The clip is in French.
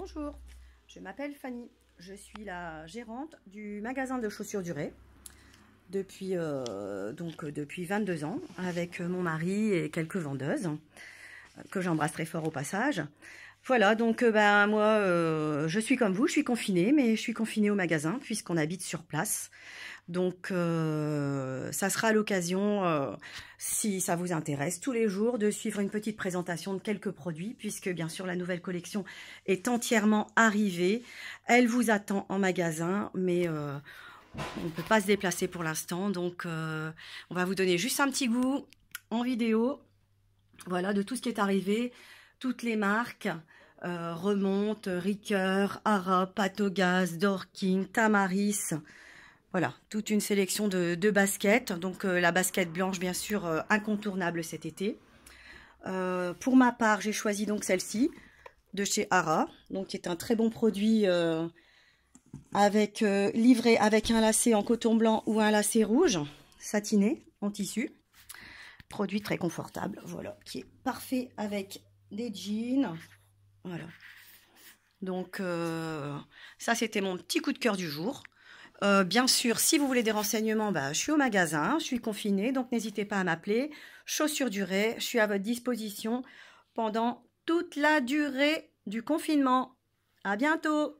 Bonjour, je m'appelle Fanny. Je suis la gérante du magasin de chaussures durées depuis, euh, donc, euh, depuis 22 ans avec mon mari et quelques vendeuses que j'embrasserai fort au passage. Voilà, donc euh, ben, moi, euh, je suis comme vous, je suis confinée, mais je suis confinée au magasin puisqu'on habite sur place. Donc, euh, ça sera l'occasion, si ça vous intéresse, tous les jours de suivre une petite présentation de quelques produits puisque, bien sûr, la nouvelle collection est entièrement arrivée. Elle vous attend en magasin, mais on ne peut pas se déplacer pour l'instant. Donc, on va vous donner juste un petit goût en vidéo voilà, de tout ce qui est arrivé, toutes les marques, euh, Remonte, Ricoeur, Ara, Patogaz, Dorking, Tamaris, voilà, toute une sélection de, baskets. Donc euh, la basket blanche, bien sûr, euh, incontournable cet été. Euh, pour ma part, j'ai choisi donc celle-ci de chez Ara, donc qui est un très bon produit avec livré avec un lacet en coton blanc ou un lacet rouge satiné en tissu. Produit très confortable, voilà, qui est parfait avec des jeans. Voilà. Donc, euh, ça, c'était mon petit coup de cœur du jour. Euh, bien sûr, si vous voulez des renseignements, bah, je suis au magasin, je suis confinée, donc n'hésitez pas à m'appeler. Chaussures durées, je suis à votre disposition pendant toute la durée du confinement. À bientôt